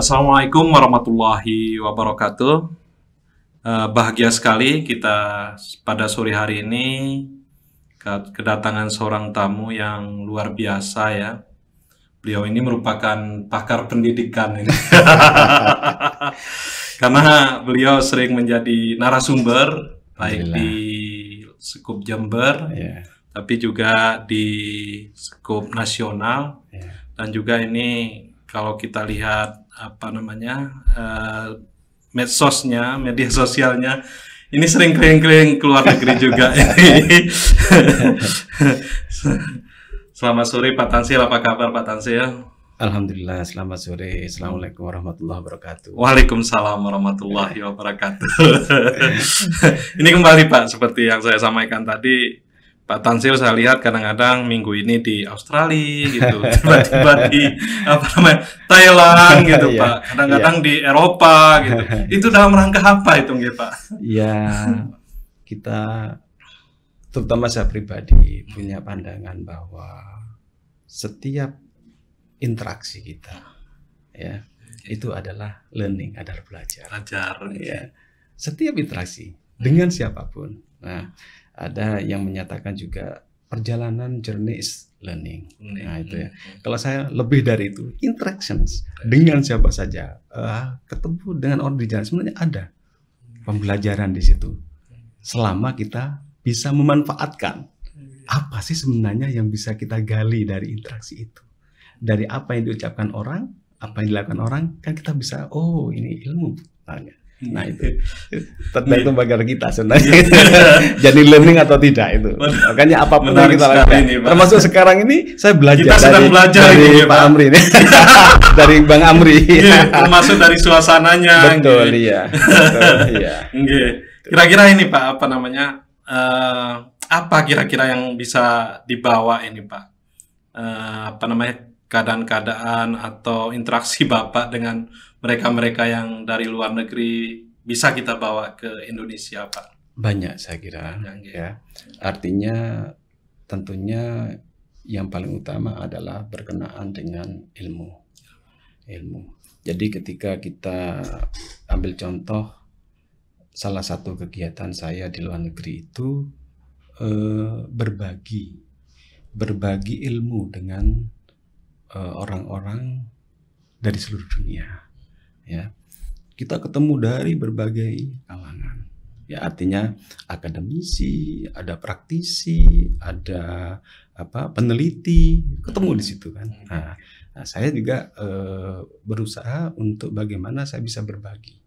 Assalamualaikum warahmatullahi wabarakatuh. Eh, bahagia sekali kita pada sore hari ini kedatangan seorang tamu yang luar biasa ya. Beliau ini merupakan pakar pendidikan ini. Karena beliau sering menjadi narasumber baik di Sekup Jember, yeah. tapi juga di Sekup Nasional yeah. dan juga ini kalau kita lihat apa namanya uh, medsosnya, media sosialnya. Ini sering kering-kering keluar negeri juga. selamat sore Pak Tansil, apa kabar Pak Tansil? Ya? Alhamdulillah, selamat sore. Assalamualaikum warahmatullahi wabarakatuh. Waalaikumsalam warahmatullahi wabarakatuh. Ini kembali Pak, seperti yang saya sampaikan tadi, Pak Tansil saya lihat kadang-kadang minggu ini di Australia gitu, tiba-tiba di apa namanya Thailand iya, gitu yeah, Pak, kadang-kadang yeah. di Eropa gitu. Itu dalam rangka apa itu nggih Pak? ya kita terutama saya pribadi punya pandangan bahwa setiap interaksi kita ya itu adalah learning, adalah belajar. Belajar. Ya. Setiap interaksi dengan siapapun. Nah, ada yang menyatakan juga perjalanan journey is learning. Hmm. Nah itu ya. Hmm, hmm. Kalau saya lebih dari itu interactions dengan siapa saja, uh, ketemu dengan orang di jalan sebenarnya ada pembelajaran di situ. Selama kita bisa memanfaatkan hmm. apa sih sebenarnya yang bisa kita gali dari interaksi itu, dari apa yang diucapkan orang, apa yang dilakukan orang, kan kita bisa oh ini ilmu. Nah, Nah itu tergantung bagaimana kita sebenarnya. Iya. Jadi learning atau tidak itu. Makanya apapun Menarik yang kita lakukan. Ini, Termasuk sekarang ini saya belajar kita dari, belajar dari ini, Pak Amri ini. dari Bang Amri. Iya, termasuk dari suasananya. Betul gitu. iya. Betul, iya. Kira-kira ini Pak apa namanya? Uh, apa kira-kira yang bisa dibawa ini Pak? Uh, apa namanya? keadaan-keadaan atau interaksi Bapak dengan mereka-mereka yang dari luar negeri bisa kita bawa ke Indonesia, Pak? Banyak saya kira, Banyak, ya. ya. Artinya tentunya yang paling utama adalah berkenaan dengan ilmu. Ilmu. Jadi ketika kita ambil contoh salah satu kegiatan saya di luar negeri itu eh, berbagi berbagi ilmu dengan Eh, orang-orang dari seluruh dunia ya kita ketemu dari berbagai kalangan ya artinya akademisi ada praktisi ada apa peneliti ketemu di situ kan hmm. nah, nah saya juga eh, berusaha untuk bagaimana saya bisa berbagi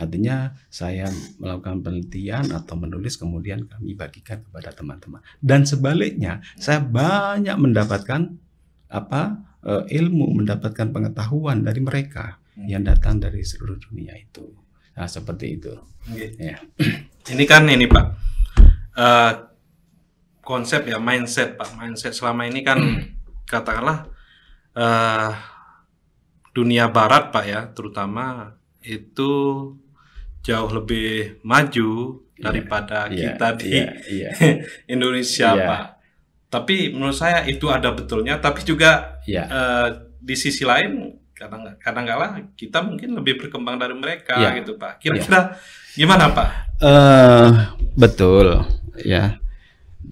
artinya saya melakukan penelitian atau menulis kemudian kami bagikan kepada teman-teman dan sebaliknya saya banyak mendapatkan apa uh, ilmu, mendapatkan pengetahuan dari mereka hmm. yang datang dari seluruh dunia itu. Nah, seperti itu. Okay. Ya. Ini kan ini Pak uh, konsep ya mindset Pak mindset selama ini kan katakanlah uh, dunia Barat Pak ya terutama itu jauh lebih maju iya. daripada yeah, kita yeah, di yeah, iya. Indonesia yeah. Pak. Tapi menurut saya itu ada betulnya. Tapi juga ya. uh, di sisi lain kadang kadang kalah kita mungkin lebih berkembang dari mereka ya. gitu Pak. Kira-kira ya. gimana Pak? Uh, betul ya.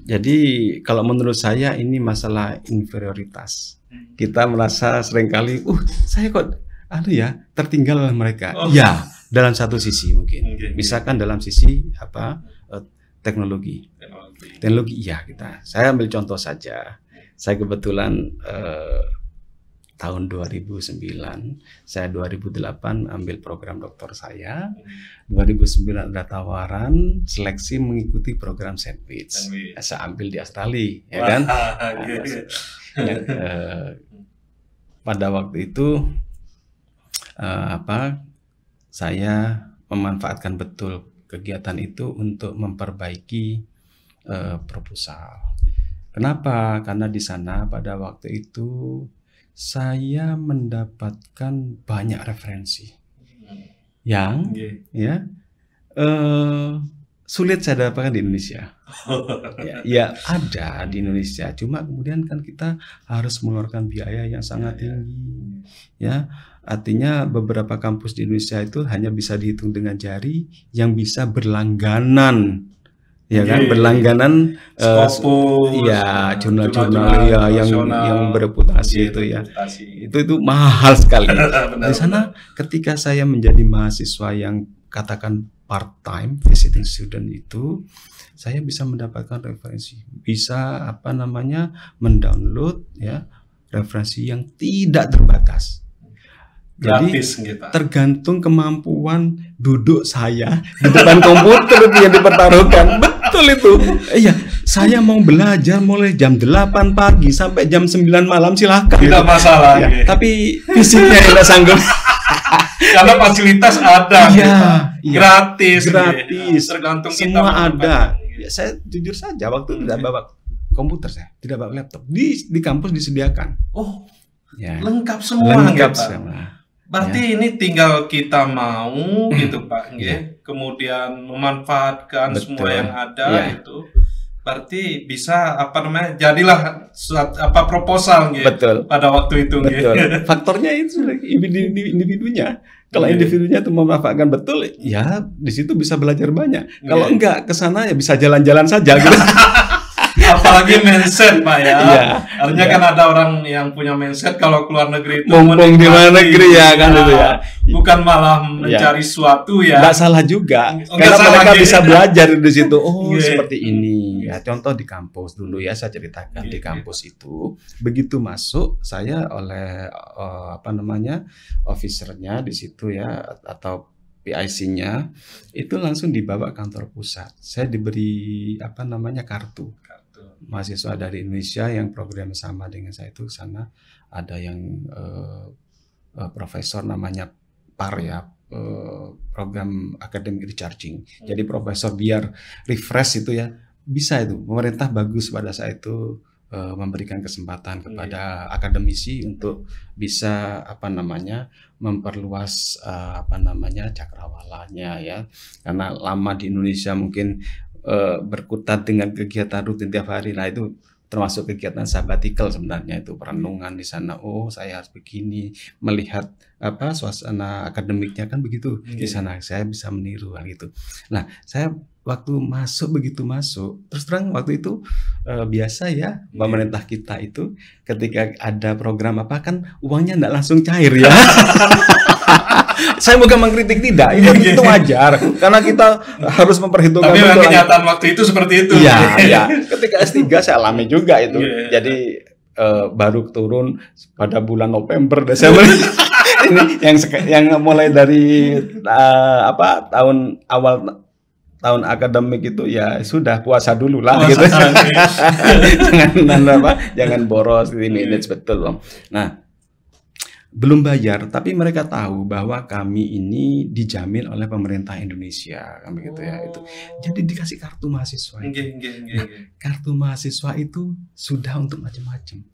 Jadi kalau menurut saya ini masalah inferioritas. Hmm. Kita merasa seringkali, uh saya kok anu ya tertinggal oleh mereka. Oh. Ya dalam satu sisi mungkin. Okay. Misalkan dalam sisi apa? Eh, teknologi. Teknologi iya kita. Saya ambil contoh saja. Saya kebetulan eh, tahun 2009, saya 2008 ambil program doktor saya. 2009 ada tawaran seleksi mengikuti program sandwich. Saya ambil di Australia, ya kan? Dan, iya, iya. ya, eh, pada waktu itu eh, apa? Saya memanfaatkan betul kegiatan itu untuk memperbaiki uh, proposal. Kenapa? Karena di sana pada waktu itu saya mendapatkan banyak referensi yang okay. ya uh, sulit saya dapatkan di Indonesia. ya, ya ada di Indonesia, cuma kemudian kan kita harus mengeluarkan biaya yang ya, sangat ya. tinggi. Ya, artinya beberapa kampus di Indonesia itu hanya bisa dihitung dengan jari yang bisa berlangganan ya kan yeah. berlangganan Skopus, uh, ya jurnal-jurnal ya yang yang bereputasi yeah, itu ya reputasi. itu itu mahal sekali benar, di sana benar. ketika saya menjadi mahasiswa yang katakan part time visiting student itu saya bisa mendapatkan referensi bisa apa namanya mendownload ya referensi yang tidak terbatas jadi Gratis, gitu. tergantung kemampuan duduk saya di depan komputer yang dipertaruhkan. Betul itu. Iya, saya mau belajar mulai jam 8 pagi sampai jam 9 malam silahkan. Tidak iya, gitu. masalah. Ya, Tapi fisiknya tidak sanggup. Karena fasilitas ada. Iya, gitu. Iya. gratis. Gitu. Gratis. Tergantung Semua kita ada. Ya, saya jujur saja waktu hmm. tidak bawa komputer saya, tidak bawa laptop. Di di kampus disediakan. Oh. Ya. Lengkap semua. Lengkap gitu. semua Berarti ya. ini tinggal kita mau gitu Pak, ya. kemudian memanfaatkan Betul. semua yang ada ya. itu. Berarti bisa apa namanya jadilah suat, apa proposal gitu Betul. pada waktu itu Gitu. Faktornya itu individunya. Kalau iya. individunya itu memanfaatkan betul, ya di situ bisa belajar banyak. Kalau iya. enggak ke sana ya bisa jalan-jalan saja gitu. apalagi mindset pak ya yeah. artinya iya. kan ada orang yang punya mindset kalau keluar negeri itu mumpung di luar negeri ya kan itu ya iya. bukan malah mencari yeah. suatu ya nggak salah juga Enggak karena salah mereka gini. bisa belajar di situ oh yeah. seperti ini ya contoh di kampus dulu ya saya ceritakan yeah. di iya. kampus itu begitu masuk saya oleh uh, apa namanya officernya di situ ya atau PIC-nya itu langsung dibawa kantor pusat. Saya diberi apa namanya kartu mahasiswa dari Indonesia yang program sama dengan saya itu sana ada yang uh, uh, profesor namanya Par ya eh, program academic recharging. Hmm. Jadi profesor biar refresh itu ya bisa itu pemerintah bagus pada saat itu uh, memberikan kesempatan iya. kepada hmm. akademisi untuk bisa apa namanya memperluas uh, apa namanya cakrawalanya ya karena lama di Indonesia mungkin Eh, berkutat dengan kegiatan rutin tiap hari lah itu termasuk kegiatan sabbatical sebenarnya itu perenungan di sana oh saya harus begini melihat apa suasana akademiknya kan begitu hmm. di iya. sana saya bisa meniru hal itu nah saya waktu masuk begitu masuk terus terang waktu itu e, biasa ya hmm. pemerintah iya. kita itu ketika ada program apa kan uangnya tidak langsung cair ya saya bukan mengkritik tidak, itu, itu wajar karena kita harus memperhitungkan. Tapi memang kenyataan waktu itu seperti itu. ya, ya. Ketika S3 saya alami juga itu. Yeah. Iya. Jadi uh, baru turun pada bulan November Desember iya. ini yang yang mulai dari uh, apa tahun awal tahun akademik itu ya sudah puasa dulu lah puasa gitu. jangan apa jangan boros ini yeah. betul Om. Nah, belum bayar, tapi mereka tahu bahwa kami ini dijamin oleh pemerintah Indonesia, kan gitu oh. ya itu. Oh. Jadi dikasih kartu mahasiswa. Nge, nge, nge. Nah, kartu mahasiswa itu sudah untuk macam-macam.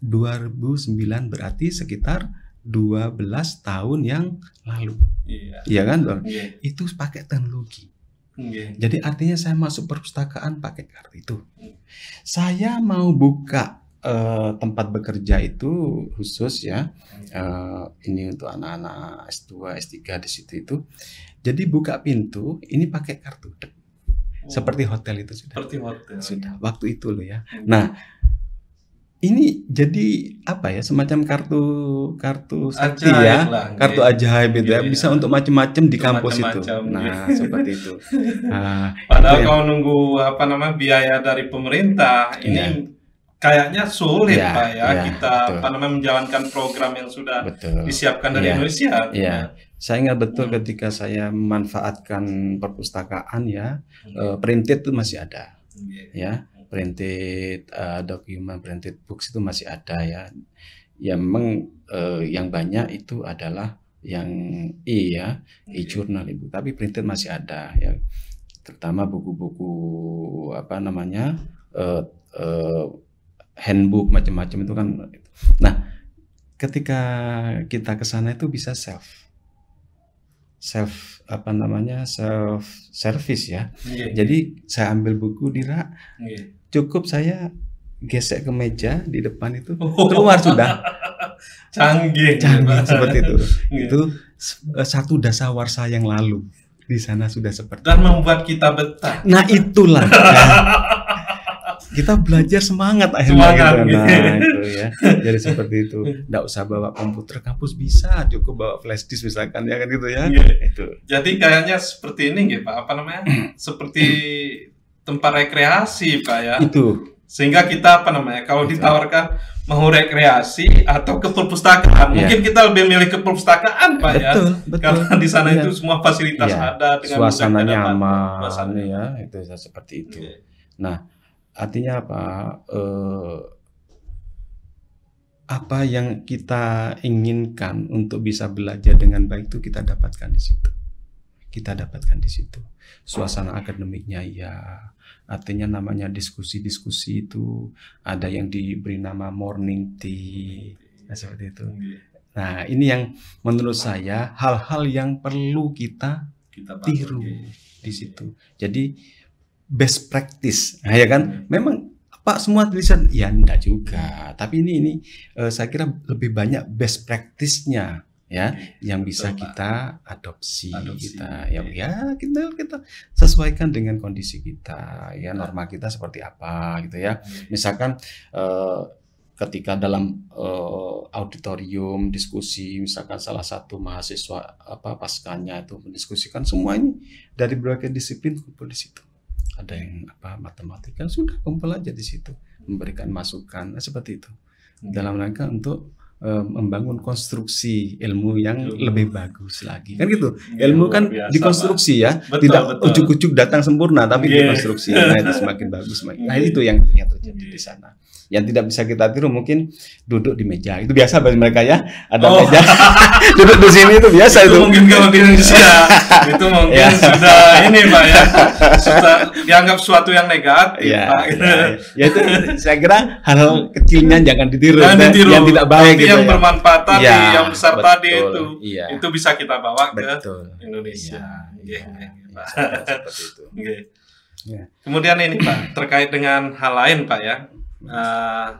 2009 berarti sekitar 12 tahun yang lalu. Iya, yeah. kan? yeah. Itu pakai teknologi. Jadi artinya saya masuk perpustakaan pakai kartu itu. Hmm. Saya mau buka uh, tempat bekerja itu khusus ya uh, ini untuk anak-anak S2 S3 di situ itu jadi buka pintu ini pakai kartu oh. seperti hotel itu sudah seperti hotel sudah ya. waktu itu loh ya hmm. nah ini jadi apa ya semacam kartu kartu sakti ya lah, kartu gitu. ajaib itu ya, iya, bisa iya. untuk macam-macam di kampus macem -macem, itu nah gitu. seperti itu nah, padahal ya. kalau nunggu apa nama biaya dari pemerintah ini kayaknya sulit ya, pak ya, ya kita betul. apa namanya menjalankan program yang sudah betul. disiapkan dari ya, Indonesia. Gitu iya. Ya. Saya ingat betul hmm. ketika saya memanfaatkan perpustakaan ya, hmm. uh, printed itu masih ada. Hmm. Ya, printed uh, dokumen printed books itu masih ada ya. Ya memang uh, yang banyak itu adalah yang e ya, e-journal Ibu, tapi printed masih ada ya. Terutama buku-buku apa namanya? Uh, uh, handbook macam-macam itu kan. Gitu. Nah, ketika kita ke sana itu bisa self self apa namanya self service ya. Yeah. Jadi saya ambil buku di rak, yeah. cukup saya gesek ke meja di depan itu oh. keluar sudah. Canggih, canggih seperti itu. Yeah. Itu satu dasawarsa yang lalu di sana sudah seperti dan membuat kita betah. Nah itulah. ya. kita belajar semangat akhirnya semangat, gitu. gitu. Nah, itu ya. Jadi seperti itu. Enggak usah bawa komputer kampus bisa, cukup bawa flash disk misalkan ya kan gitu ya. Iya. Itu. Jadi kayaknya seperti ini ya Pak, apa namanya? seperti tempat rekreasi Pak ya. Itu. Sehingga kita apa namanya? Kalau itu. ditawarkan mau rekreasi atau ke perpustakaan. ya. Mungkin kita lebih milih ke perpustakaan, Pak ya. betul, ya. Betul. Karena di sana ya. itu semua fasilitas ya. ada dengan suasana nyaman, ya, itu seperti itu. Ya. Nah, Artinya apa? eh, apa yang kita inginkan untuk bisa belajar dengan baik itu kita dapatkan di situ. Kita dapatkan di situ. Suasana akademiknya ya, artinya namanya diskusi-diskusi itu ada yang diberi nama morning tea, nah, seperti itu. Nah ini yang menurut saya hal-hal yang perlu kita, kita tiru di situ. Jadi best practice, nah, ya kan? Memang Pak semua tulisan, ya enggak juga. Tapi ini ini uh, saya kira lebih banyak best practice-nya ya yang bisa Betul, kita adopsi, adopsi kita ya, ya kita kita sesuaikan dengan kondisi kita ya norma kita seperti apa gitu ya hmm. misalkan uh, ketika dalam uh, auditorium diskusi misalkan salah satu mahasiswa apa paskanya itu mendiskusikan semuanya dari berbagai disiplin kumpul di situ ada yang apa matematika sudah kumpul aja di situ memberikan masukan nah, seperti itu hmm. dalam rangka untuk Eh, membangun konstruksi ilmu yang betul. lebih bagus lagi kan gitu iya, ilmu, ilmu kan biasa, dikonstruksi ya betul, tidak ujuk-ujuk datang sempurna tapi yeah. dikonstruksi nah itu semakin bagus semakin nah itu yang terjadi di iya. sana yang tidak bisa kita tiru mungkin duduk di meja itu biasa bagi mereka ya ada oh. meja duduk di sini itu biasa itu, itu. mungkin kalau di Indonesia itu mungkin ya. sudah ini pak ya sudah dianggap suatu yang negatif ya, pak ya, ya. itu saya kira hal kecilnya jangan ditiru, jangan ya. ditiru. yang tidak baik ya, yang bermanfaat tadi, iya, yang besar betul, tadi itu, iya. itu bisa kita bawa ke Indonesia. Iya, iya, iya itu. Iya. Kemudian ini Pak, terkait dengan hal lain Pak ya. Uh,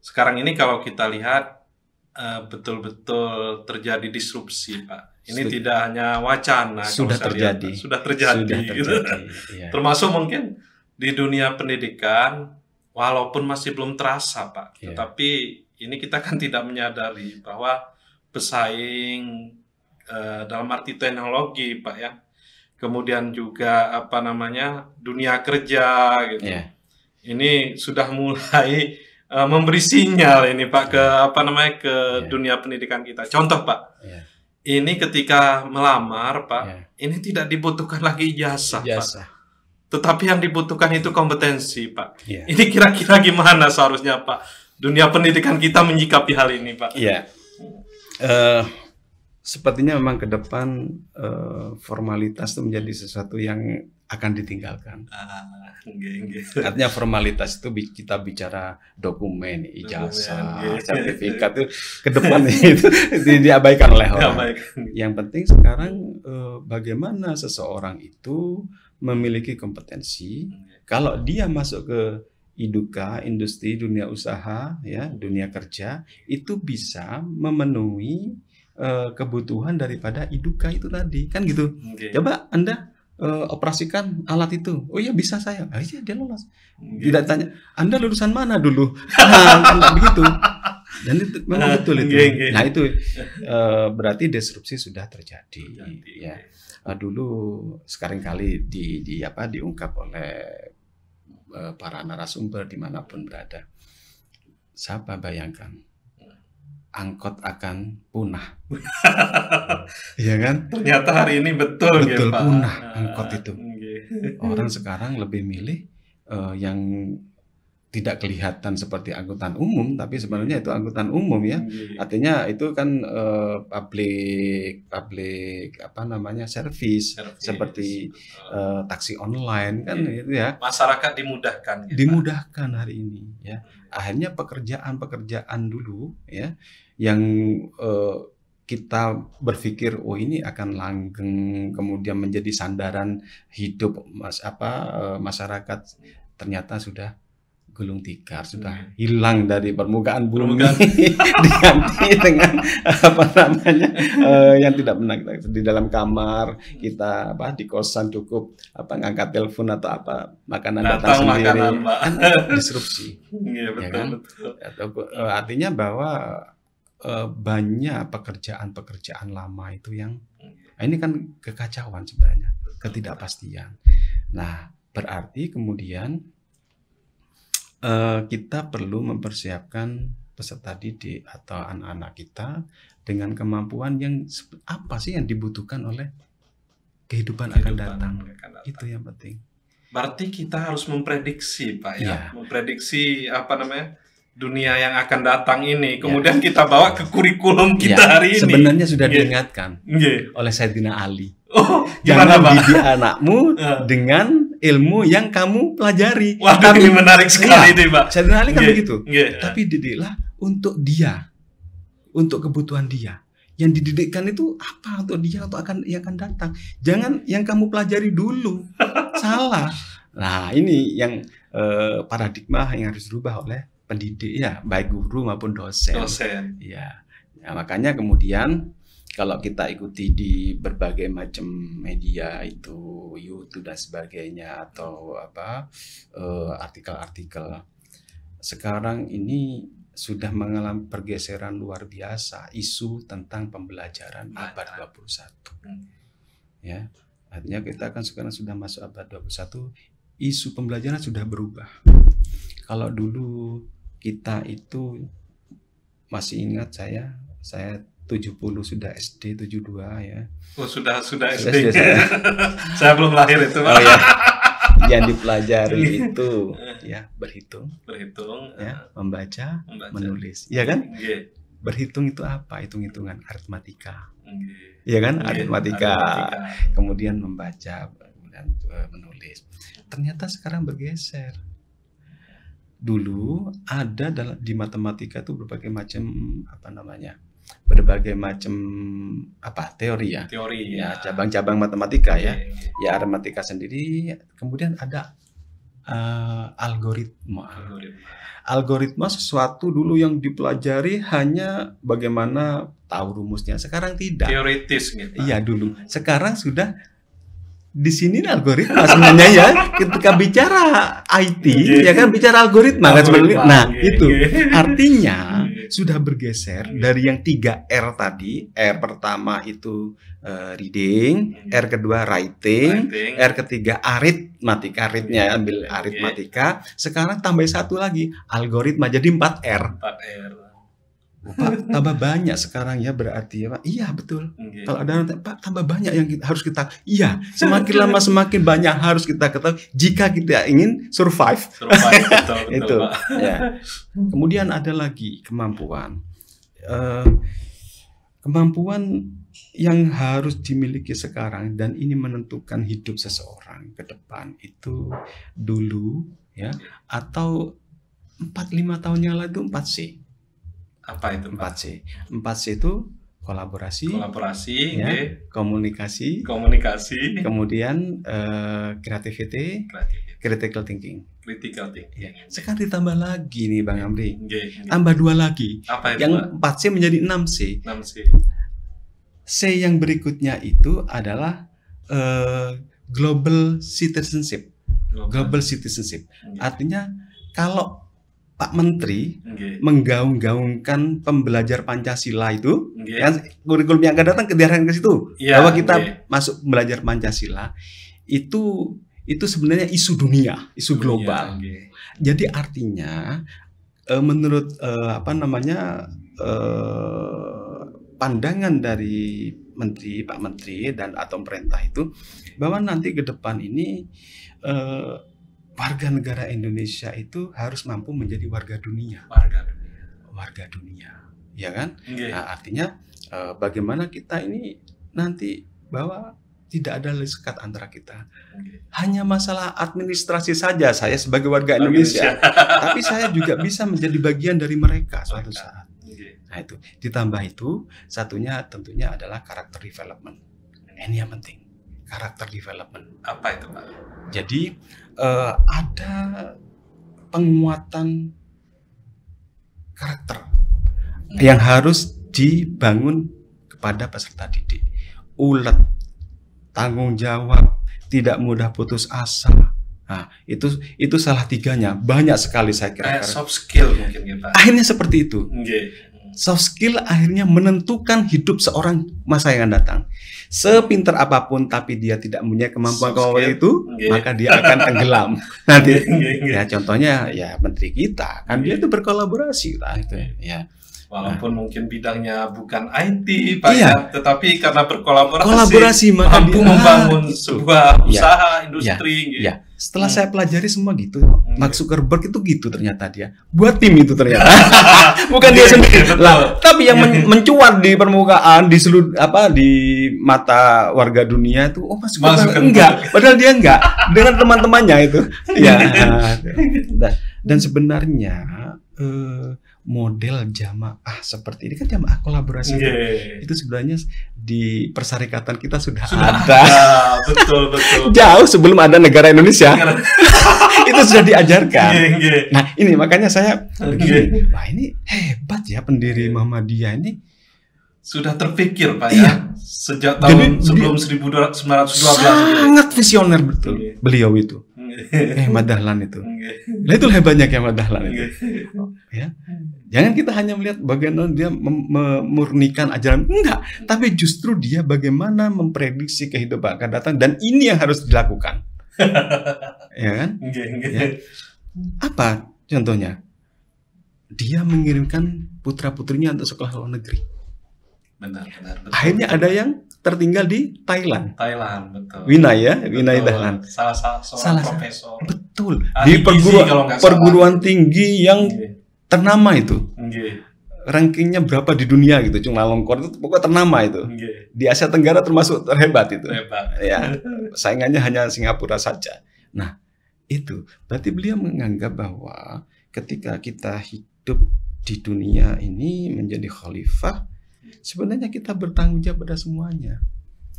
sekarang ini kalau kita lihat betul eh, betul-betul terjadi disrupsi Pak. Ini sudah, tidak hanya wacana. Sudah terjadi. Lihat, sudah terjadi. Sudah gitu. terjadi. Gitu. Iya. Termasuk mungkin di dunia pendidikan, walaupun masih belum terasa Pak, iya. tetapi ini kita kan tidak menyadari bahwa pesaing eh, dalam arti teknologi, Pak ya. Kemudian juga apa namanya dunia kerja gitu. Yeah. Ini sudah mulai uh, memberi sinyal ini Pak ke iya. apa namanya ke yeah. dunia pendidikan kita. Contoh Pak. Yeah. Ini ketika melamar, Pak, yeah. ini tidak dibutuhkan lagi jasa, Pak tetapi yang dibutuhkan itu kompetensi, Pak. Yeah. Ini kira-kira gimana seharusnya, Pak? dunia pendidikan kita menyikapi hal ini, Pak? Iya. Uh, sepertinya memang ke depan uh, formalitas itu menjadi sesuatu yang akan ditinggalkan. Ah, enggak, Artinya formalitas itu kita bicara dokumen, ijazah, sertifikat itu ke depan itu di, diabaikan oleh orang. baik. Yang penting sekarang uh, bagaimana seseorang itu memiliki kompetensi. Kalau dia masuk ke Induka, industri, dunia usaha, ya, dunia kerja itu bisa memenuhi uh, kebutuhan daripada iduka itu tadi, kan gitu. Okay. Coba Anda uh, operasikan alat itu. Oh iya bisa saya. Oh iya dia lolos. Okay. Tidak tanya, Anda lulusan mana dulu? Nah, kan begitu. Dan itu memang nah, betul itu. Okay, okay. Nah, itu uh, berarti disrupsi sudah terjadi, terjadi ya. Okay. dulu sekarang kali di di apa diungkap oleh Eh, para narasumber dimanapun berada. Siapa bayangkan? Angkot akan punah. Iya kan? Ternyata hari ini betul. Betul ya, punah nah, angkot itu. Orang sekarang lebih milih uh, yang tidak kelihatan seperti angkutan umum tapi sebenarnya itu angkutan umum ya iya, iya. artinya itu kan uh, public public apa namanya service, seperti uh, taksi online kan yeah. itu ya masyarakat dimudahkan ya, dimudahkan hari ini ya akhirnya pekerjaan-pekerjaan dulu ya yang uh, kita berpikir oh ini akan langgeng kemudian menjadi sandaran hidup mas apa uh, masyarakat ternyata sudah gulung tikar sudah hmm. hilang dari permukaan bumi diganti dengan apa namanya uh, yang tidak pernah di dalam kamar kita apa di kosan cukup apa ngangkat telepon atau apa makanan datang, datang sendiri makanan, nah, disrupsi iya, ya, betul, kan? betul. Atau, eh, artinya bahwa uh, banyak pekerjaan-pekerjaan lama itu yang nah ini kan kekacauan sebenarnya ketidakpastian nah berarti kemudian Eh, kita perlu mempersiapkan peserta didik atau anak-anak kita dengan kemampuan yang apa sih yang dibutuhkan oleh kehidupan, kehidupan akan, datang. akan datang. Itu yang penting. Berarti kita harus memprediksi, Pak ya, ya. memprediksi apa namanya? dunia yang akan datang ini. Iya. Kemudian ya. kita bawa ke kurikulum iya. kita ya. hari ini. Sebenarnya sudah ya. diingatkan ya. oleh Saidina Ali. Oh, Jangan didik anakmu iya. dengan ilmu yang kamu pelajari. Wah, tapi, ini menarik sekali iya, nih, Pak. Saya kan iya, begitu. Yeah. Tapi didiklah untuk dia. Untuk kebutuhan dia. Yang dididikkan itu apa untuk dia atau akan yang akan datang. Jangan yang kamu pelajari dulu. Salah. Nah, ini yang eh, paradigma yang harus dirubah oleh pendidik ya, baik guru maupun dosen. Dosen. Iya. ya makanya kemudian kalau kita ikuti di berbagai macam media itu YouTube dan sebagainya atau apa eh, artikel-artikel uh, sekarang ini sudah mengalami pergeseran luar biasa isu tentang pembelajaran abad 21 hmm. ya artinya kita akan sekarang sudah masuk abad 21 isu pembelajaran sudah berubah kalau dulu kita itu masih ingat saya saya 70 sudah SD 72 ya. Oh, sudah sudah SD. SD saya. saya belum lahir itu. Oh, ya. Yang dipelajari itu eh. ya berhitung, berhitung, ya, eh. membaca, membaca. menulis, Iya kan? Yeah. Berhitung itu apa? Hitung-hitungan aritmatika. Iya yeah. kan? Yeah. Aritmatika. aritmatika. Kemudian membaca, kemudian eh, menulis. Ternyata sekarang bergeser dulu ada dalam di matematika itu berbagai macam apa namanya berbagai macam apa teori ya teori ya, ya. cabang-cabang ya, matematika ya ya aritmatika sendiri kemudian ada uh, algoritma. algoritma algoritma sesuatu dulu yang dipelajari hanya bagaimana tahu rumusnya sekarang tidak teoritis gitu iya dulu sekarang sudah di sini algoritma sebenarnya ya ketika bicara IT ya kan bicara algoritma, kan algoritma kan sebenarnya nah itu artinya sudah bergeser hmm. dari yang 3R tadi. R pertama itu uh, reading, hmm. R kedua writing, writing, R ketiga aritmatika, aritnya ambil aritmatika. Sekarang tambah satu lagi algoritma jadi 4R. 4R. Oh, Pak tambah banyak sekarang ya berarti ya Pak. Iya betul. Okay. Kalau ada nanti Pak tambah banyak yang kita, harus kita iya, semakin lama semakin banyak harus kita ketahui jika kita ingin survive. Survive betul betul Itu, Pak. Ya. Kemudian ada lagi kemampuan. Uh, kemampuan yang harus dimiliki sekarang dan ini menentukan hidup seseorang ke depan itu dulu ya atau 4 5 tahun yang lalu itu 4 sih apa itu empat c 4C itu kolaborasi, kolaborasi, ya, okay. komunikasi, komunikasi, kemudian uh, creativity, critical thinking. Critical thinking. Ya. Sekarang ditambah lagi nih Bang Amri. Okay. Tambah dua lagi. Apa itu? Yang empat c menjadi enam c enam c C yang berikutnya itu adalah uh, global citizenship. Global, global citizenship. Okay. Iya. Artinya kalau Pak Menteri okay. menggaung-gaungkan pembelajar Pancasila itu okay. kan kurikulum yang akan datang ke daerah ke situ yeah, bahwa kita okay. masuk belajar Pancasila itu itu sebenarnya isu dunia, isu global. Dunia, okay. Jadi artinya eh, menurut eh, apa namanya eh, pandangan dari menteri Pak Menteri dan atau pemerintah itu bahwa nanti ke depan ini warga negara Indonesia itu harus mampu menjadi warga dunia. Warga dunia. Warga dunia, ya kan? Okay. Iya. Nah, artinya eh, bagaimana kita ini nanti bahwa tidak ada sekat antara kita. Iya. Hanya masalah administrasi saja saya sebagai warga Indonesia, Indonesia. tapi saya juga bisa menjadi bagian dari mereka suatu saat. Iya. Nah itu ditambah itu satunya tentunya adalah karakter development. Ini yang penting karakter development. Apa itu Pak? Jadi uh, ada penguatan karakter iya. yang harus dibangun kepada peserta didik. Ulet, tanggung jawab, tidak mudah putus asa. Nah, itu itu salah tiganya. Banyak sekali saya kira. Eh, Kayak soft skill mungkin kita. Ya, Akhirnya seperti itu. Okay soft skill akhirnya menentukan hidup seorang masa yang akan datang. Sepinter apapun tapi dia tidak punya kemampuan kalau itu, yeah. maka dia akan tenggelam. Nanti yeah, yeah, iya. ya contohnya ya menteri kita kan dia iya. itu berkolaborasi lah itu iya. ya. Walaupun nah. mungkin bidangnya bukan IT, Pak, iya. Ya, tetapi karena berkolaborasi, kolaborasi, mampu membangun ah, sebuah usaha, industri, gitu. Setelah hmm. saya pelajari semua gitu, hmm. Mark Zuckerberg itu gitu ternyata dia. Buat tim itu ternyata. Bukan dia iya, iya, sendiri. Lah, tapi yang iya, men mencuat di permukaan di seluruh apa di mata warga dunia itu oh Mas Zuckerberg enggak. Padahal dia enggak dengan teman-temannya itu. ya. Dan sebenarnya eh, model jamaah seperti ini kan jamaah kolaborasi yeah. Iya. itu, sebenarnya di persyarikatan kita sudah, sudah ada. ada betul betul jauh sebelum ada negara Indonesia itu sudah diajarkan yeah, yeah. nah ini makanya saya iya. begini wah ini hebat ya pendiri iya. Muhammadiyah ini sudah terpikir pak ya, iya. ya sejak tahun Jadi, sebelum 1912 sangat visioner betul yeah. beliau itu eh madahlan itu nah itu banyak kayak madahlan itu ya jangan kita hanya melihat bagaimana dia memurnikan ajaran enggak tapi justru dia bagaimana memprediksi kehidupan akan datang dan ini yang harus dilakukan ya kan ya. apa contohnya dia mengirimkan putra putrinya untuk sekolah luar negeri Benar, benar, Akhirnya ada yang tertinggal di Thailand. Thailand, betul. Wina ya, Wina Dahlan. Salah, salah salah profesor. Betul. Ah, di perguruan perguruan tinggi yang okay. ternama itu. Okay. Rankingnya berapa di dunia gitu, cuma longkor itu pokoknya ternama itu. Okay. Di Asia Tenggara termasuk terhebat itu. Hebat. Ya, saingannya hanya Singapura saja. Nah, itu berarti beliau menganggap bahwa ketika kita hidup di dunia ini menjadi khalifah sebenarnya kita bertanggung jawab pada semuanya.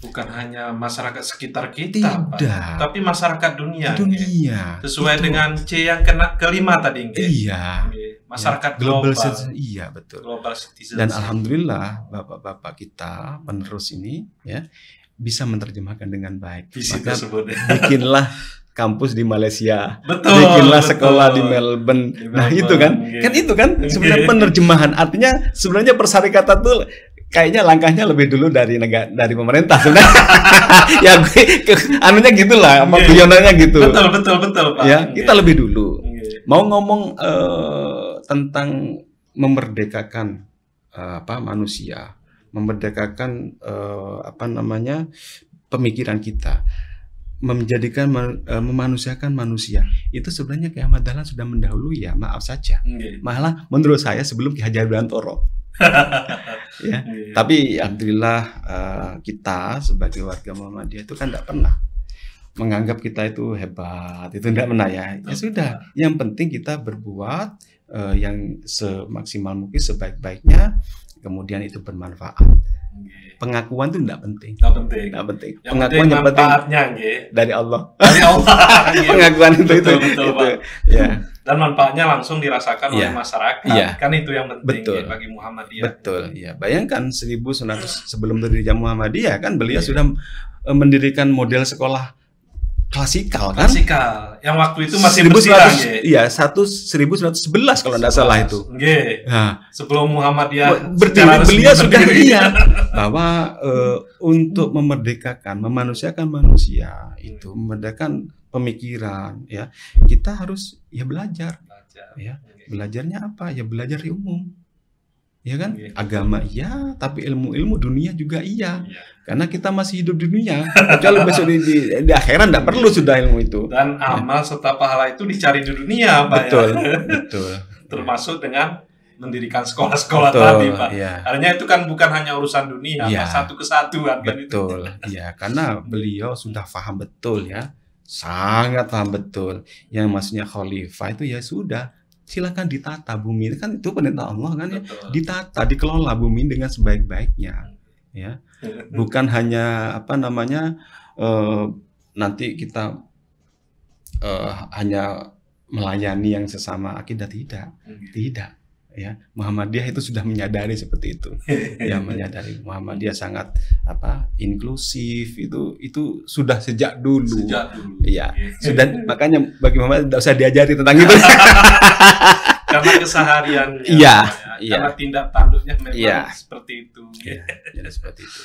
Bukan hanya masyarakat sekitar kita, Tidak. Pak, tapi masyarakat dunia. Dunia. Sesuai itu. dengan C yang kena kelima tadi. Nge? Iya. Masyarakat ya, global. global. Iya betul. Global citizen. Dan alhamdulillah bapak-bapak kita penerus ini ya bisa menerjemahkan dengan baik. Bisa. Maka bikinlah kampus di Malaysia, betul, bikinlah betul. sekolah di Melbourne. di Melbourne. Nah itu kan, yeah. kan itu kan sebenarnya penerjemahan. Artinya sebenarnya persyarikatan tuh kayaknya langkahnya lebih dulu dari negara dari pemerintah sebenarnya ya gue anunya gitulah sama yeah. Iya. guyonannya gitu betul betul betul pak ya kita kita lebih dulu Yeah. mau ngomong uh, tentang memerdekakan uh, apa manusia memerdekakan uh, apa namanya pemikiran kita menjadikan memanusiakan manusia itu sebenarnya Ki Ahmad sudah mendahului ya maaf saja okay. Iya. malah menurut saya sebelum Ki Hajar Bantoro ya. Yeah. Tapi alhamdulillah uh, kita sebagai warga Muhammadiyah itu kan tidak pernah menganggap kita itu hebat, itu tidak pernah ya. Ya sudah, yang penting kita berbuat uh, yang semaksimal mungkin sebaik-baiknya kemudian itu bermanfaat. Pengakuan itu tidak penting. Tidak penting. Tidak penting. Yang pengakuan yang penting dari Allah. Dari Allah. Pengakuan itu betul, itu. Betul, itu. Pak. Ya dan manfaatnya langsung dirasakan yeah. oleh iya. masyarakat. Yeah. Kan itu yang penting ya Betul. Ya, bagi Muhammadiyah. Betul. Gitu. Iya. Bayangkan 1900 hmm. sebelum terdirinya Muhammadiyah kan beliau yeah. sudah e, mendirikan model sekolah klasikal kan? Klasikal. Yang waktu itu masih bersilang Iya, 1911 kalau tidak salah itu. Nggih. Nah, sebelum Muhammadiyah berdiri beliau sudah iya bahwa uh, untuk memerdekakan, memanusiakan manusia hmm. itu memerdekakan pemikiran ya kita harus ya belajar, belajar. ya okay. belajarnya apa ya belajar di umum ya kan okay. agama iya tapi ilmu ilmu dunia juga iya yeah. karena kita masih hidup di dunia kalau besok di, di, di akhirat tidak perlu sudah ilmu itu dan ya. amal ya. serta pahala itu dicari di dunia pak betul ya? betul termasuk dengan mendirikan sekolah-sekolah tadi pak ya. artinya itu kan bukan hanya urusan dunia ya. satu kesatuan kan betul kan ya karena beliau sudah paham betul ya Sangat paham betul. Yang maksudnya khalifah itu ya sudah silahkan ditata bumi kan itu perintah Allah kan ya ditata dikelola bumi dengan sebaik-baiknya ya bukan hanya apa namanya uh, nanti kita uh, hanya melayani yang sesama akidah tidak hmm. tidak ya Muhammadiyah itu sudah menyadari seperti itu ya menyadari Muhammadiyah sangat apa inklusif itu itu sudah sejak dulu sejak dulu ya sudah makanya bagi Muhammad tidak usah diajari tentang itu karena keseharian Iya, ya, ya. karena iya. tindak tanduknya memang ya. seperti itu ya, ya seperti itu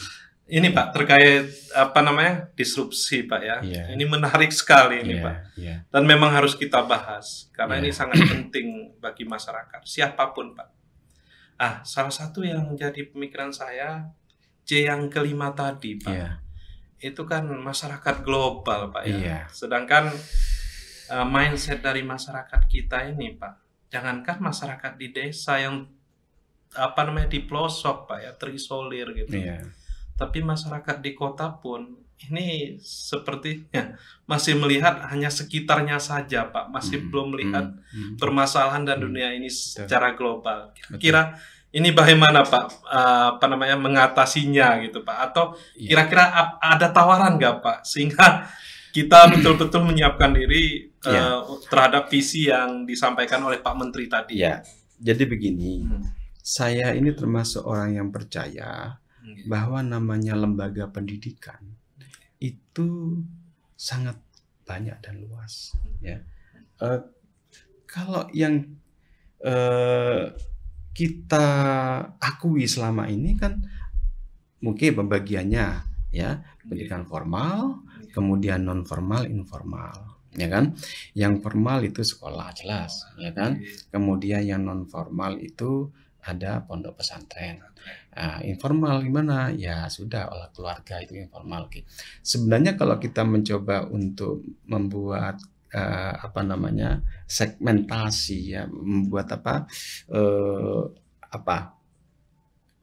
ini Pak terkait apa namanya disrupsi Pak ya. Yeah. Ini menarik sekali ini yeah. Pak. Yeah. Dan memang harus kita bahas karena yeah. ini sangat penting bagi masyarakat siapapun Pak. Ah salah satu yang menjadi pemikiran saya C yang kelima tadi Pak. Yeah. Itu kan masyarakat global Pak ya. Yeah. Sedangkan uh, mindset dari masyarakat kita ini Pak. Jangankan masyarakat di desa yang apa namanya di pelosok Pak ya terisolir gitu. Yeah tapi masyarakat di kota pun ini sepertinya masih melihat hanya sekitarnya saja, Pak. Masih hmm, belum melihat hmm, hmm, hmm. permasalahan dan hmm, dunia ini secara global. Kira-kira ini bagaimana, Pak? Uh, apa namanya mengatasinya gitu, Pak? Atau iya. kira-kira ada tawaran nggak, Pak? Sehingga kita betul-betul menyiapkan diri ya. uh, terhadap visi yang disampaikan oleh Pak Menteri tadi. Ya. Jadi begini, hmm. saya ini termasuk orang yang percaya Gitu. bahwa namanya lembaga pendidikan itu sangat banyak dan luas ya uh, kalau yang uh, kita akui selama ini kan mungkin pembagiannya ya pendidikan formal kemudian non formal informal ya kan yang formal itu sekolah jelas ya kan iya. kemudian yang non formal itu ada pondok pesantren. Nah, informal gimana? Ya sudah olah keluarga itu informal. Oke. Sebenarnya kalau kita mencoba untuk membuat uh, apa namanya segmentasi ya membuat apa uh, apa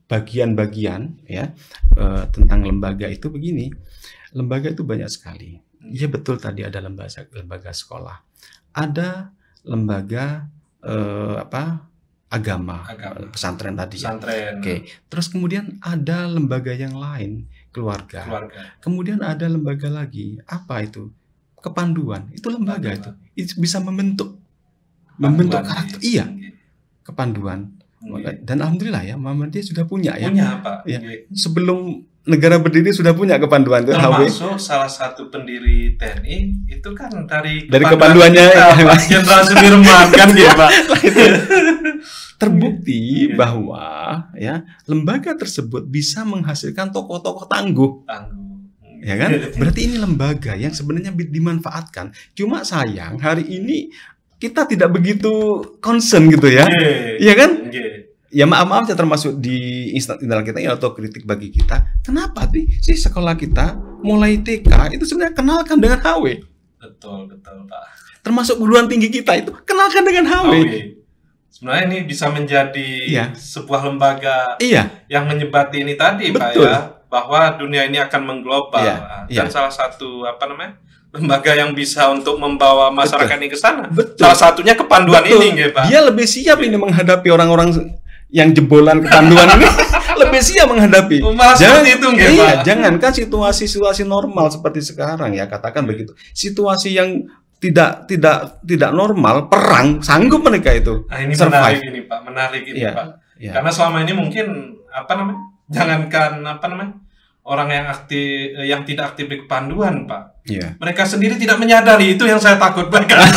bagian-bagian ya uh, tentang lembaga itu begini lembaga itu banyak sekali ya betul tadi ada lembaga lembaga sekolah ada lembaga uh, apa agama, agama. pesantren tadi ya. pesantren. ya. Oke. Terus kemudian ada lembaga yang lain, keluarga. keluarga. Kemudian ada lembaga lagi, apa itu? Kepanduan. Itu lembaga itu. Itu bisa membentuk Panduan membentuk karakter. Iya. Kepanduan. Dan alhamdulillah ya dia sudah punya, punya ya. Punya Ya. Sebelum negara berdiri sudah punya kepanduan itu, termasuk HW. salah satu pendiri TNI itu kan dari dari kepanduannya Jenderal ya, Sudirman kan dia pak terbukti yeah. bahwa ya lembaga tersebut bisa menghasilkan tokoh-tokoh tangguh. Tangguh. Ya kan? Berarti ini lembaga yang sebenarnya dimanfaatkan. Cuma sayang hari ini kita tidak begitu concern gitu ya. Iya yeah. kan? Yeah. Ya maaf-maaf ya termasuk di internal kita ya atau kritik bagi kita. Kenapa sih Si sekolah kita mulai TK itu sebenarnya kenalkan dengan HW? Betul, betul, Pak. Termasuk perguruan tinggi kita itu kenalkan dengan HW sebenarnya ini bisa menjadi iya. sebuah lembaga iya. yang menyebati ini tadi Betul. Pak ya bahwa dunia ini akan mengglobal iya. Nah, iya. dan iya. salah satu apa namanya lembaga yang bisa untuk membawa masyarakat Betul. ini ke sana salah satunya kepanduan Betul. ini ya Pak dia lebih siap ini menghadapi orang-orang yang jebolan kepanduan ini lebih siap menghadapi. Malah jangan itu iya, Pak. iya, jangan Jangankan situasi-situasi normal seperti sekarang ya, katakan begitu. Situasi yang tidak tidak tidak normal perang sanggup mereka itu nah, ini survive. menarik ini pak menarik ini ya, pak ya. karena selama ini mungkin apa namanya jangankan apa namanya orang yang aktif eh, yang tidak aktif di kepanduan pak ya. mereka sendiri tidak menyadari itu yang saya takut mereka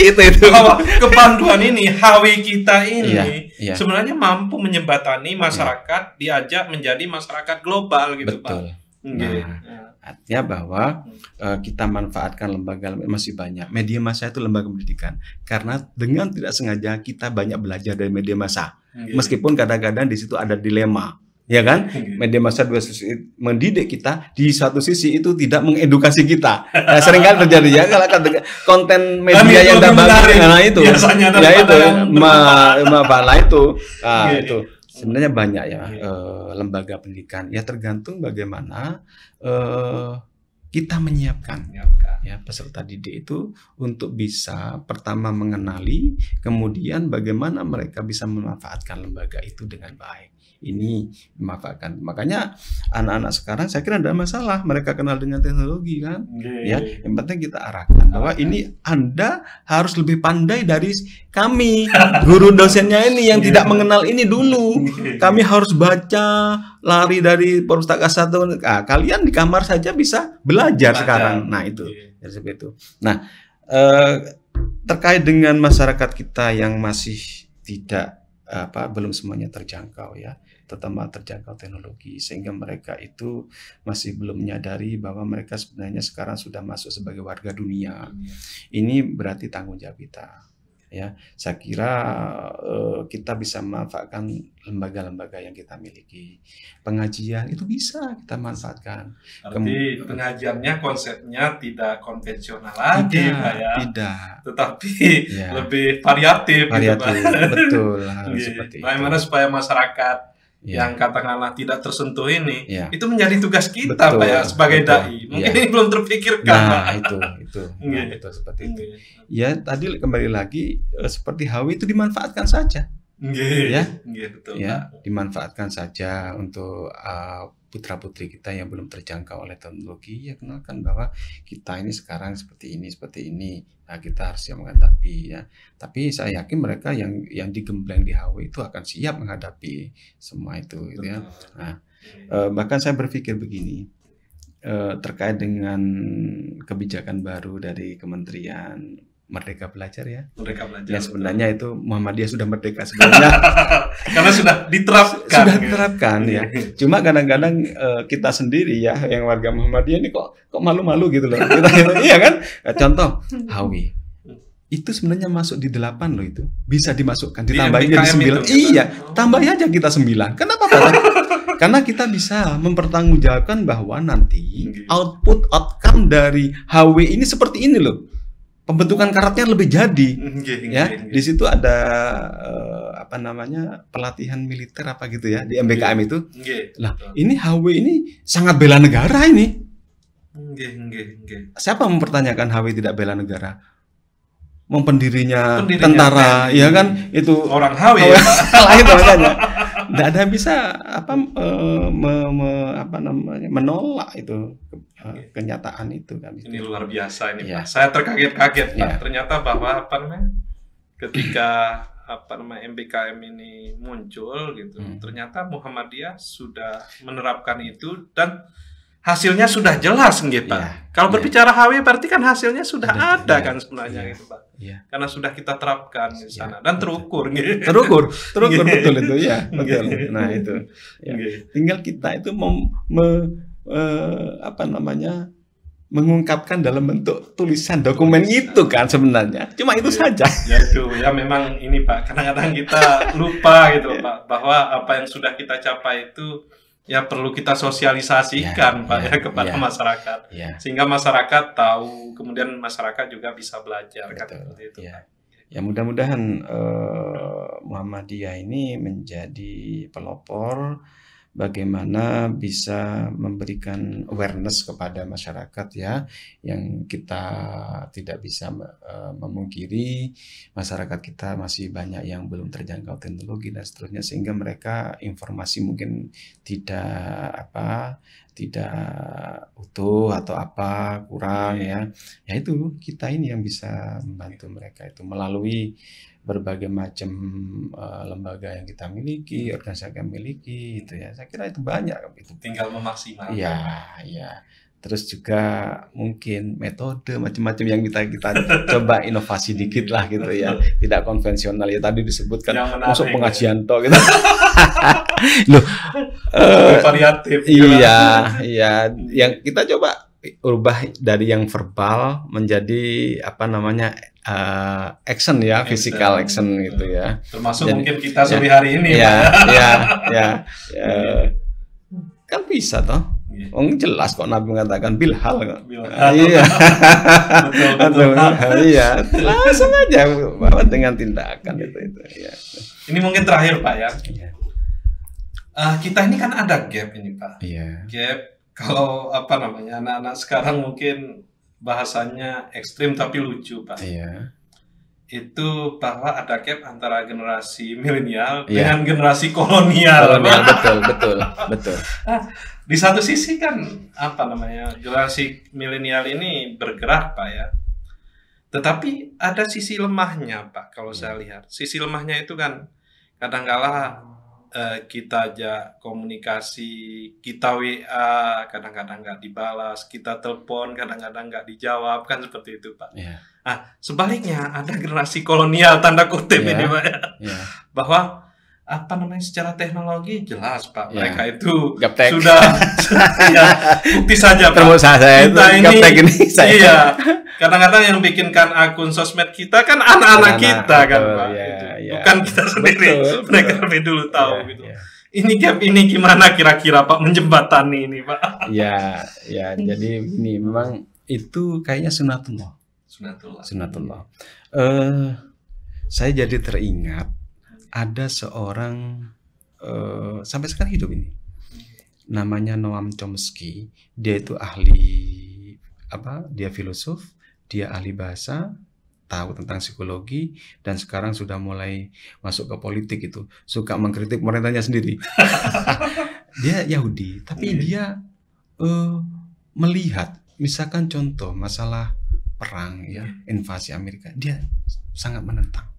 itu itu bahwa kepanduan ini hawi kita ini ya, ya. sebenarnya mampu menyembatani iya. masyarakat ya. diajak menjadi masyarakat global gitu Betul. pak nah, nah. Artinya bahwa uh, kita manfaatkan lembaga masih banyak. Media massa itu lembaga pendidikan. Karena dengan tidak sengaja kita banyak belajar dari media massa. Meskipun kadang-kadang di situ ada dilema, ya kan? Media massa dua sisi mendidik kita, di satu sisi itu tidak mengedukasi kita. Nah, seringkali terjadi ya kalau konten media yang dapat nah itu. ya itu, ya. ma ma, ma, itu. Nah, itu Sebenarnya banyak ya uh, lembaga pendidikan. Ya tergantung bagaimana uh, kita menyiapkan, menyiapkan ya peserta didik itu untuk bisa pertama mengenali, kemudian bagaimana mereka bisa memanfaatkan lembaga itu dengan baik ini memanfaatkan. Makanya anak-anak sekarang saya kira tidak masalah mereka kenal dengan teknologi kan. Okay. Ya, yang penting kita arahkan bahwa ini Anda harus lebih pandai dari kami guru dosennya ini yang yeah. tidak mengenal ini dulu. Iya. Kami harus baca, lari dari perpustakaan satu. Nah, kalian di kamar saja bisa belajar, belajar. sekarang. Nah, itu. Yeah. Seperti itu. Nah, eh, terkait dengan masyarakat kita yang masih tidak apa belum semuanya terjangkau ya terutama terjangkau teknologi sehingga mereka itu masih belum menyadari bahwa mereka sebenarnya sekarang sudah masuk sebagai warga dunia. Iya. Ini berarti tanggung jawab kita ya saya kira uh, kita bisa memanfaatkan lembaga-lembaga yang kita miliki pengajian itu bisa kita manfaatkan Arti pengajiannya konsepnya tidak konvensional lagi tidak, ya tidak tetapi ya. lebih variatif gitu, variatif gitu, betul iya. bagaimana supaya masyarakat yeah. yang katakanlah tidak tersentuh ini yeah. itu menjadi tugas kita betul, Pak ya sebagai betul. dai mungkin yeah. ini belum terpikirkan nah itu itu iya. nah, itu seperti itu iya. ya tadi kembali lagi eh, seperti hawi itu dimanfaatkan saja yeah. ya iya, betul, ya dimanfaatkan saja untuk uh, putra-putri kita yang belum terjangkau oleh teknologi, ya kenalkan bahwa kita ini sekarang seperti ini, seperti ini. Nah, kita harus siap menghadapi ya. Tapi saya yakin mereka yang yang digembleng di HW itu akan siap menghadapi semua itu gitu ya. Nah, eh, bahkan saya berpikir begini, eh, terkait dengan kebijakan baru dari kementerian Merdeka Belajar ya. Merdeka Belajar. Ya sebenarnya betul. itu Muhammadiyah sudah merdeka sebenarnya. Karena sudah diterapkan. Sudah diterapkan ya. Cuma kadang-kadang uh, kita sendiri ya yang warga Muhammadiyah ini kok kok malu-malu gitu loh. Kita, iya kan? Nah, contoh Hawi itu sebenarnya masuk di delapan loh itu bisa dimasukkan ditambahin di jadi sembilan ya? iya oh. tambahin aja kita sembilan kenapa Pak? karena kita bisa mempertanggungjawabkan bahwa nanti output outcome dari HW ini seperti ini loh pembentukan karatnya lebih jadi mm ya di situ ada uh, apa namanya pelatihan militer apa gitu ya di MBKM iya. itu hmm iya, itu lah ini HW ini sangat bela negara ini hmm, siapa mempertanyakan HW tidak bela negara mempendirinya Pendirinya tentara kan? ya kan itu orang HW, ya lain namanya tidak ada yang bisa apa uh, me, me, apa namanya menolak itu Iya. kenyataan itu kan. Gitu. Ini luar biasa ini ya. Pak. Iya. Saya terkaget-kaget ya. Pak. Iya. Ternyata bahwa apa namanya ketika apa namanya MBKM ini muncul gitu, hmm. ternyata Muhammadiyah sudah menerapkan itu dan hasilnya sudah jelas gitu Ya. Kalau ya. berbicara HW berarti kan hasilnya sudah ada, ada ya. kan sebenarnya ya. gitu Pak. Ya. Karena sudah kita terapkan di sana dan terukur gitu. Terukur, terukur gitu. betul itu ya, betul. Gitu. Nah itu. Ya. Tinggal kita itu mem eh, apa namanya mengungkapkan dalam bentuk tulisan dokumen tulisan. itu kan sebenarnya cuma itu ya, saja ya itu ya memang ini pak kadang-kadang kita lupa gitu ya. pak bahwa apa yang sudah kita capai itu ya perlu kita sosialisasikan ya, pak ya, ya kepada ya, masyarakat ya. sehingga masyarakat tahu kemudian masyarakat juga bisa belajar kan itu ya. Pak. Ya mudah-mudahan eh, Muhammadiyah ini menjadi pelopor bagaimana bisa memberikan awareness kepada masyarakat ya yang kita tidak bisa eh, memungkiri masyarakat kita masih banyak yang belum terjangkau teknologi dan seterusnya sehingga mereka informasi mungkin tidak apa tidak utuh atau apa kurang iya. ya ya itu kita ini yang bisa membantu mereka itu melalui berbagai macam uh, lembaga yang kita miliki, hmm. organisasi yang kita miliki, itu ya. Saya kira itu banyak gitu. itu. Tinggal memaksimalkan. Iya, iya. Terus juga mungkin metode macam-macam yang kita kita coba inovasi dikit lah gitu ya. Tidak konvensional ya tadi disebutkan masuk ya. pengajian toh gitu. Loh, uh, variatif. Gitu iya, iya. Yang kita coba ubah dari yang verbal menjadi apa namanya uh, action ya, action. physical action gitu ya. Termasuk Jadi, mungkin kita sore ya. hari ini. Ya, ya, ya, ya, iya. kan bisa toh. Oh, jelas kok Nabi mengatakan bilhal kok. Ah, iya. betul, betul. Ah, iya. Langsung aja bahwa dengan tindakan itu itu. Ya. Ini mungkin terakhir Pak ya. Uh, kita ini kan ada gap ini Pak. Iya. Gap kalau apa namanya anak-anak sekarang mungkin bahasanya ekstrim tapi lucu pak. Iya. Itu bahwa ada gap antara generasi milenial iya. dengan generasi kolonial. Kolonial betul betul betul. Nah, di satu sisi kan apa namanya generasi milenial ini bergerak pak ya. Tetapi ada sisi lemahnya pak kalau iya. saya lihat. Sisi lemahnya itu kan kadangkala uh, kita aja komunikasi, kita WA kadang-kadang nggak dibalas, kita telepon kadang-kadang nggak dijawab kan seperti itu Pak. Yeah. Iya. Nah sebaliknya ada generasi kolonial tanda kutip yeah. ini Pak, yeah. Iya. bahwa apa namanya secara teknologi jelas pak ya. mereka itu gaptek. sudah ya, bukti saja pak saya kita itu, ini, ini saya. iya kadang-kadang yang bikinkan akun sosmed kita kan anak-anak kita kan, betul, kan pak ya, gitu. Ya, bukan kita sendiri betul, mereka betul. lebih dulu ya, tahu ya, gitu ya. ini gap ini gimana kira-kira pak menjembatani ini pak ya ya jadi ini memang itu kayaknya sunatullah sunatullah sunatullah uh, saya jadi teringat ada seorang uh, sampai sekarang hidup ini namanya Noam Chomsky dia itu ahli apa dia filosof dia ahli bahasa tahu tentang psikologi dan sekarang sudah mulai masuk ke politik itu suka mengkritik pemerintahnya sendiri dia Yahudi tapi iya. dia uh, melihat misalkan contoh masalah perang ya iya. invasi Amerika dia sangat menentang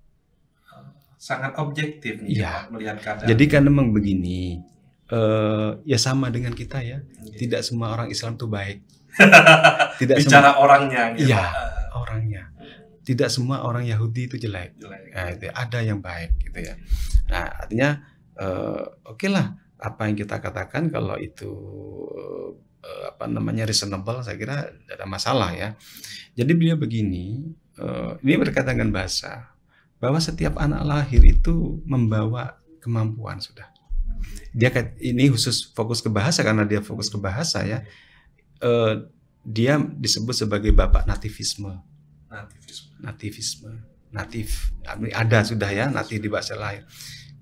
sangat objektif ya, ya. melihat keadaan. Jadi kan memang begini, uh, ya sama dengan kita ya. Okay. Iya. Tidak semua orang Islam itu baik. Tidak bicara semua, orangnya. Gitu. Iya, ah. orangnya. Tidak semua orang Yahudi itu jelek. jelek. Nah, ada yang baik gitu ya. Nah artinya uh, oke okay lah apa yang kita katakan kalau itu uh, apa namanya reasonable saya kira tidak ada masalah ya. Jadi beliau begini, uh, ini berkaitan dengan bahasa bahwa setiap anak lahir itu membawa kemampuan sudah. Dia ini khusus fokus ke bahasa karena dia fokus ke bahasa ya. Eh, dia disebut sebagai bapak nativisme. Nativisme. Nativisme. Natif. Ada sudah ya natif di bahasa lain.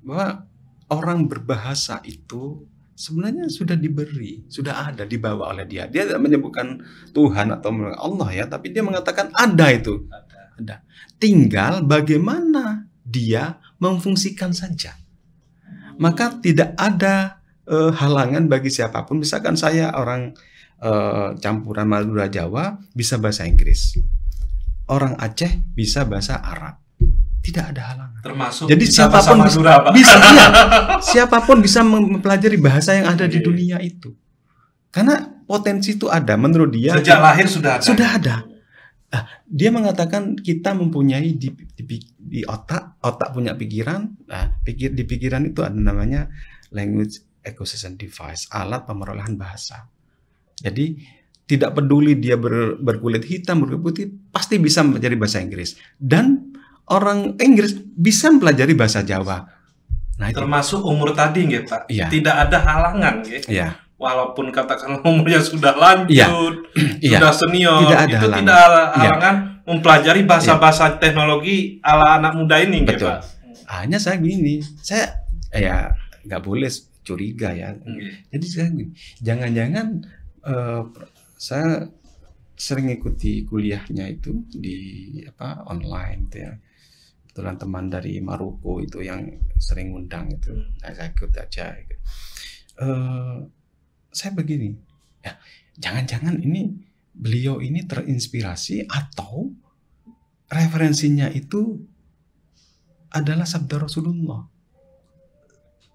Bahwa orang berbahasa itu sebenarnya sudah diberi, sudah ada dibawa oleh dia. Dia tidak menyebutkan Tuhan atau Allah ya, tapi dia mengatakan ada itu ada. Tinggal bagaimana dia memfungsikan saja. Maka tidak ada e, halangan bagi siapapun. Misalkan saya orang e, campuran Madura Jawa bisa bahasa Inggris. Orang Aceh bisa bahasa Arab. Tidak ada halangan. Termasuk Jadi siapapun bisa, Madura, bisa iya, siapapun bisa mempelajari bahasa yang ada di iya, iya, iya. dunia itu. Karena potensi itu ada menurut dia. Sejak lahir sudah ada. Sudah ada. Ah, dia mengatakan kita mempunyai di, di, di otak, otak punya pikiran. Nah, pikir di pikiran itu ada namanya language acquisition device, alat pemerolehan bahasa. Jadi tidak peduli dia ber, berkulit hitam, berkulit putih, pasti bisa menjadi bahasa Inggris. Dan orang Inggris bisa mempelajari bahasa Jawa. Nah, itu. termasuk umur tadi, gitu, Pak? Ya. Tidak ada halangan, gitu. Ya walaupun katakan umurnya sudah lanjut, ya. sudah senior, tidak itu halangan. tidak iya. halangan ya. mempelajari bahasa-bahasa ya. teknologi ala anak muda ini, Betul. Ya, Hanya saya gini, saya ya nggak boleh curiga ya. Hmm. Jadi saya gini, jangan-jangan uh, saya sering ikuti kuliahnya itu di apa online gitu ya kebetulan teman dari Maroko itu yang sering undang itu nah, saya ikut aja gitu. uh, saya begini, ya jangan-jangan ini beliau ini terinspirasi atau referensinya itu adalah sabda Rasulullah.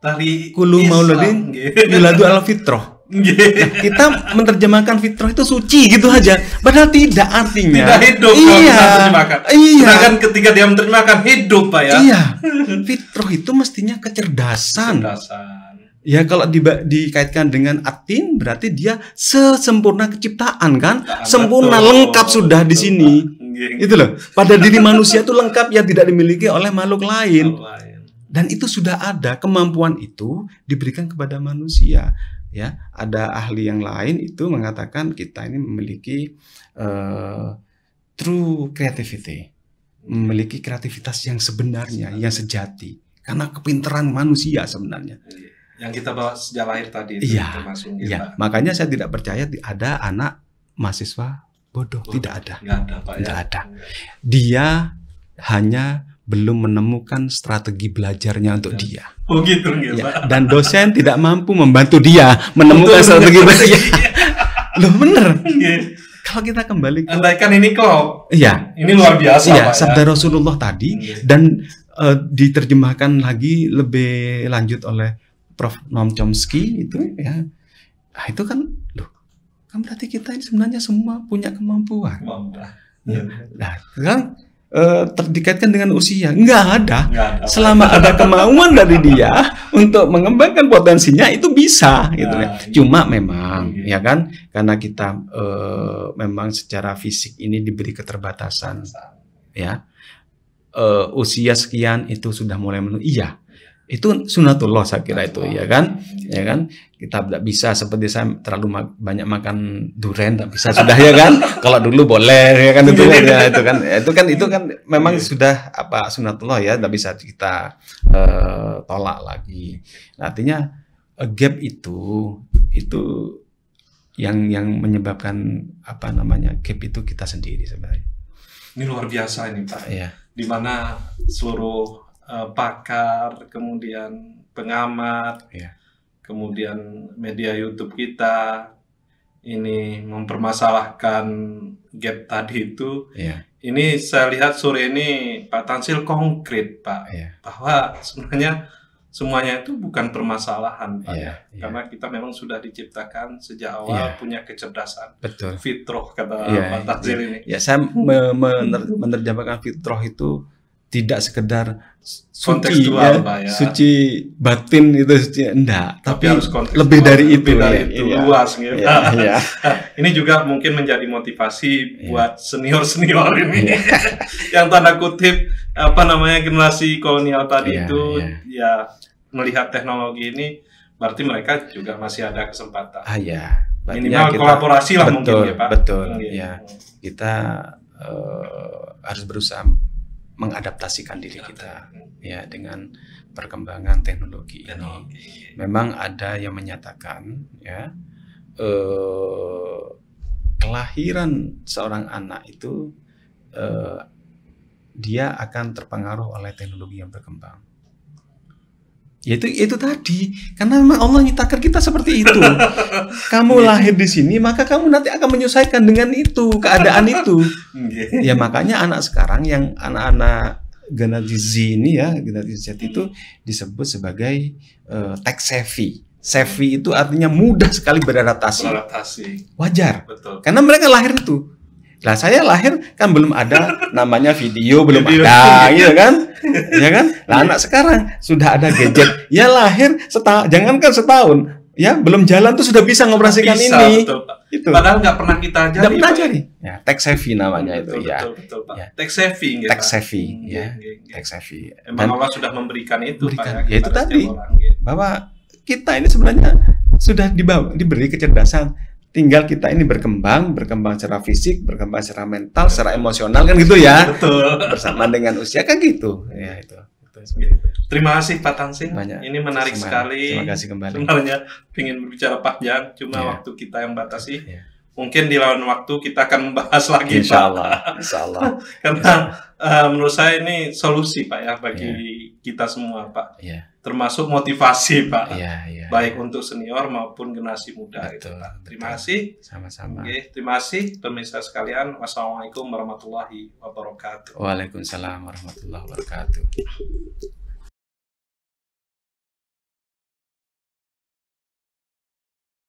Tari kulu mauludin biladu gitu. al fitroh. Nah, gitu. ya, kita menerjemahkan fitrah itu suci gitu aja. Padahal tidak artinya. Tidak hidup iya, kalau Iya. kan ketika dia menerjemahkan hidup, Pak ya. Iya. Fitrah itu mestinya kecerdasan. Kecerdasan Ya kalau di, dikaitkan dengan atin berarti dia sesempurna keciptaan kan, nah, sempurna betul, lengkap sudah betul, di sini. nah, Itu loh. Pada diri manusia itu lengkap yang tidak dimiliki oleh makhluk lain. Dan itu sudah ada kemampuan itu diberikan kepada manusia. Ya, ada ahli yang lain itu mengatakan kita ini memiliki uh, true creativity, memiliki kreativitas yang sebenarnya, yang sejati. Karena kepintaran manusia sebenarnya. Iya yang kita bawa sejak lahir tadi itu iya, termasuk kita. Ya. Makanya saya tidak percaya ada anak mahasiswa bodoh, bodoh. tidak ada. Enggak ada, Pak. Tidak ya. ada. Dia hanya belum menemukan strategi belajarnya untuk iya. dia. Oh gitu, gitu ya. Dan dosen tidak mampu membantu dia menemukan Betul, strategi belajar. Loh bener. Iya. Kalau kita kembali ke Andaikan ini kok. Iya. Ini luar biasa. Iya, Pak, ya. sabda Rasulullah tadi iya. dan uh, diterjemahkan lagi lebih lanjut oleh Prof Noam Chomsky itu ya nah, itu kan loh kan berarti kita ini sebenarnya semua punya kemampuan ya. nah sekarang e, eh, terdikatkan dengan usia nggak ada, ada. selama ada kemauan dari dia untuk mengembangkan potensinya itu bisa gitu ya nah, iya. cuma memang iya. ya kan karena kita e, memang secara fisik ini diberi keterbatasan ya uh, usia sekian itu sudah mulai menurun. Iya, itu sunatullah saya kira itu ya kan ya kan kita tidak bisa seperti saya terlalu ma banyak makan durian tak bisa sudah ya kan kalau dulu boleh ya kan itu ya, itu kan itu kan itu kan memang iya. sudah apa sunatullah ya tidak bisa kita uh, tolak lagi nah, artinya gap itu itu yang yang menyebabkan apa namanya gap itu kita sendiri sebenarnya ini luar biasa ini pak ya. dimana seluruh Eh, pakar, kemudian pengamat, yeah. kemudian media YouTube kita ini mempermasalahkan gap tadi itu. Yeah. Ini saya lihat sore ini Pak Tansil konkret Pak yeah. bahwa sebenarnya semuanya itu bukan permasalahan Pak yeah, ya. Iya. karena kita memang sudah diciptakan sejak awal iya. punya kecerdasan Betul. fitroh kata iya, Pak Tansil ini. Ya saya menerjemahkan fitroh itu tidak sekedar suci ya, ya, suci batin itu suci enggak, tapi, tapi harus lebih dari itu, lebih dari ya. itu iya, luas iya, gitu. Iya, iya. Nah, ini juga mungkin menjadi motivasi iya. buat senior-senior ini iya. yang tanda kutip apa namanya generasi kolonial tadi iya, itu iya. ya melihat teknologi ini berarti mereka juga masih ada kesempatan. Ah iya. ya. Minimal kita, kolaborasi lah betul, mungkin ya Pak. Betul, iya. ya. Kita uh, harus berusaha mengadaptasikan diri kita ya dengan perkembangan teknologi ini. Iya. Memang ada yang menyatakan ya eh, kelahiran seorang anak itu eh, dia akan terpengaruh oleh teknologi yang berkembang. Ya itu itu tadi karena memang Allah nyitakan kita seperti itu. Kamu iya. lahir di sini maka kamu nanti akan menyelesaikan dengan itu keadaan itu. Iya. ya makanya anak sekarang yang anak-anak generasi Z ini ya generasi Z itu disebut sebagai uh, tech savvy. Savvy itu artinya mudah sekali beradaptasi. Beradaptasi. Wajar. Betul. Karena mereka lahir itu lah saya lahir kan belum ada namanya video belum video. ada gitu kan. Ya kan? Lah anak sekarang sudah ada gadget. Ya lahir setahun jangankan setahun ya belum jalan tuh sudah bisa ngoperasikan ini. Betul, Itu. Padahal nggak pernah kita ajari. Nggak pernah ajari. Ya, tech savvy namanya betul, itu betul, ya. Betul, betul, ya. Tech savvy gitu. Tech savvy hmm, ya. ya. Tech savvy. Emang Dan, Allah sudah memberikan itu memberikan. Ya, itu tadi orang, gitu. bahwa kita ini sebenarnya sudah dibawa, diberi kecerdasan tinggal kita ini berkembang, berkembang secara fisik, berkembang secara mental, secara emosional kan gitu ya. Betul. Bersama dengan usia kan gitu. Ya itu. Terima kasih Pak Tansing. Banyak. Ini menarik Sama, sekali. Terima kasih kembali. Sebenarnya ingin berbicara panjang, cuma yeah. waktu kita yang batasi. Yeah. Mungkin di lawan waktu kita akan membahas lagi Insya Allah. Pak. Insya Allah. Karena Insya Allah. Eh, uh, menurut saya ini solusi Pak ya bagi yeah. kita semua Pak. Yeah termasuk motivasi Pak. Iya, iya. Baik untuk senior maupun generasi muda gitu, betul, gitu, Pak. Terima betul. kasih. Sama-sama. Oke, terima kasih pemirsa sekalian. Wassalamualaikum warahmatullahi wabarakatuh. Waalaikumsalam warahmatullahi wabarakatuh.